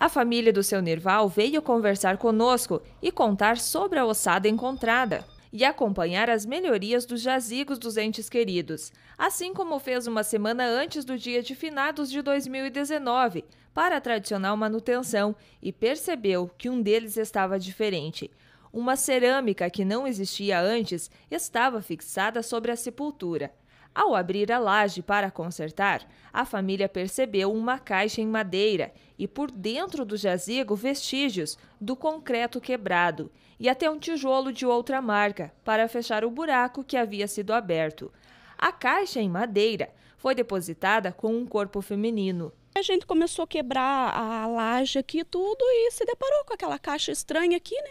A família do seu Nerval veio conversar conosco e contar sobre a ossada encontrada e acompanhar as melhorias dos jazigos dos entes queridos, assim como fez uma semana antes do dia de finados de 2019, para a tradicional manutenção, e percebeu que um deles estava diferente. Uma cerâmica que não existia antes estava fixada sobre a sepultura. Ao abrir a laje para consertar, a família percebeu uma caixa em madeira e por dentro do jazigo vestígios do concreto quebrado e até um tijolo de outra marca para fechar o buraco que havia sido aberto. A caixa em madeira foi depositada com um corpo feminino. A gente começou a quebrar a laje aqui tudo e se deparou com aquela caixa estranha aqui, né?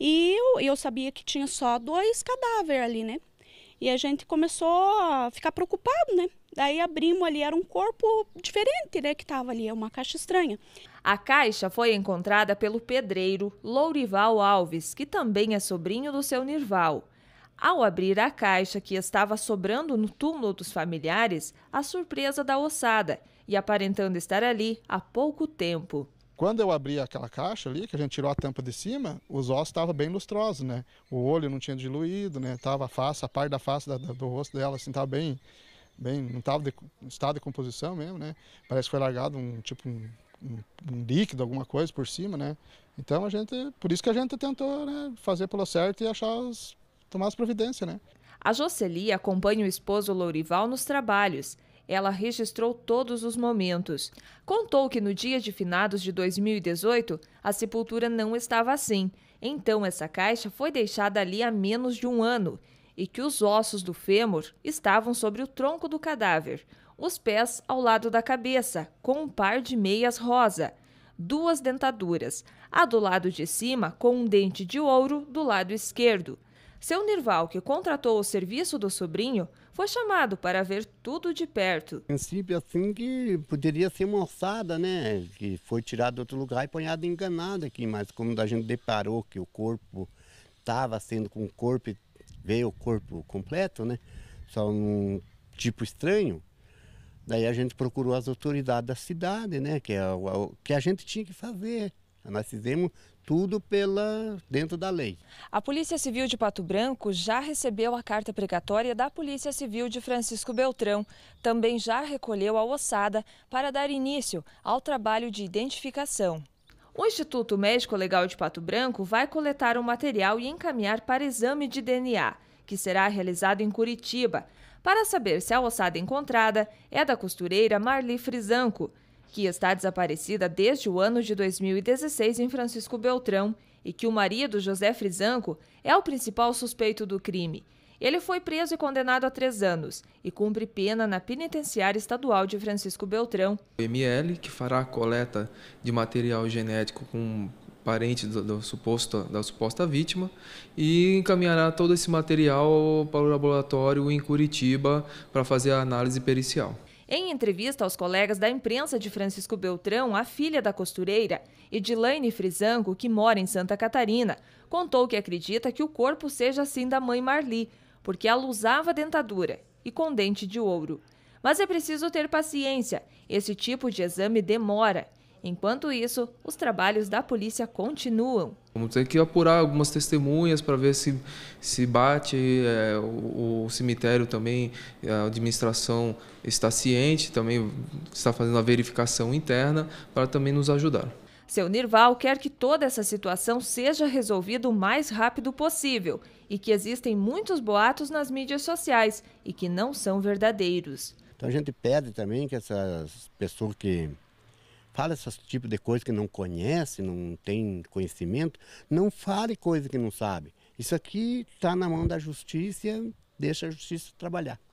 E eu, eu sabia que tinha só dois cadáveres ali, né? E a gente começou a ficar preocupado, né? Daí abrimos ali, era um corpo diferente, né? Que estava ali, é uma caixa estranha. A caixa foi encontrada pelo pedreiro Lourival Alves, que também é sobrinho do seu Nirval. Ao abrir a caixa que estava sobrando no túmulo dos familiares, a surpresa da ossada, e aparentando estar ali há pouco tempo. Quando eu abri aquela caixa ali, que a gente tirou a tampa de cima, os ossos estavam bem lustrosos, né? O olho não tinha diluído, né? Tava a face, a parte da face da, da, do rosto dela, assim, tava bem, bem, não tava de, estado de composição mesmo, né? Parece que foi largado um tipo um, um, um, líquido, alguma coisa por cima, né? Então a gente, por isso que a gente tentou né, fazer pelo certo e achar tomar as providências, né? A Jocely acompanha o esposo Lourival nos trabalhos ela registrou todos os momentos. Contou que no dia de finados de 2018, a sepultura não estava assim. Então, essa caixa foi deixada ali há menos de um ano e que os ossos do fêmur estavam sobre o tronco do cadáver, os pés ao lado da cabeça, com um par de meias rosa, duas dentaduras, a do lado de cima com um dente de ouro do lado esquerdo. Seu Nirval, que contratou o serviço do sobrinho, foi chamado para ver tudo de perto. Em princípio, assim que poderia ser uma ossada, né? Que foi tirada de outro lugar e ponhada enganada aqui, mas quando a gente deparou que o corpo estava sendo com o corpo, veio o corpo completo, né? Só um tipo estranho. Daí a gente procurou as autoridades da cidade, né? Que, é o, que a gente tinha que fazer. Nós fizemos tudo pela dentro da lei. A Polícia Civil de Pato Branco já recebeu a carta precatória da Polícia Civil de Francisco Beltrão. Também já recolheu a ossada para dar início ao trabalho de identificação. O Instituto Médico Legal de Pato Branco vai coletar o material e encaminhar para exame de DNA, que será realizado em Curitiba, para saber se a ossada encontrada é da costureira Marli Frisanco, que está desaparecida desde o ano de 2016 em Francisco Beltrão e que o marido, José Frisanco, é o principal suspeito do crime. Ele foi preso e condenado a três anos e cumpre pena na penitenciária estadual de Francisco Beltrão. O ML, que fará a coleta de material genético com parente do, do suposto, da suposta vítima e encaminhará todo esse material para o laboratório em Curitiba para fazer a análise pericial. Em entrevista aos colegas da imprensa de Francisco Beltrão, a filha da costureira, Edilaine Frisango, que mora em Santa Catarina, contou que acredita que o corpo seja assim da mãe Marli, porque ela usava dentadura e com dente de ouro. Mas é preciso ter paciência, esse tipo de exame demora Enquanto isso, os trabalhos da polícia continuam. Vamos ter que apurar algumas testemunhas para ver se, se bate. É, o, o, cemitério também, a administração está ciente, também está fazendo a verificação interna para também nos ajudar. Seu Nirval quer que toda essa situação seja resolvida o mais rápido possível e que existem muitos boatos nas mídias sociais e que não são verdadeiros. Então a gente pede também que essas pessoas que fala esse tipo de coisa que não conhece, não tem conhecimento, não fale coisa que não sabe. Isso aqui está na mão da justiça, deixa a justiça trabalhar.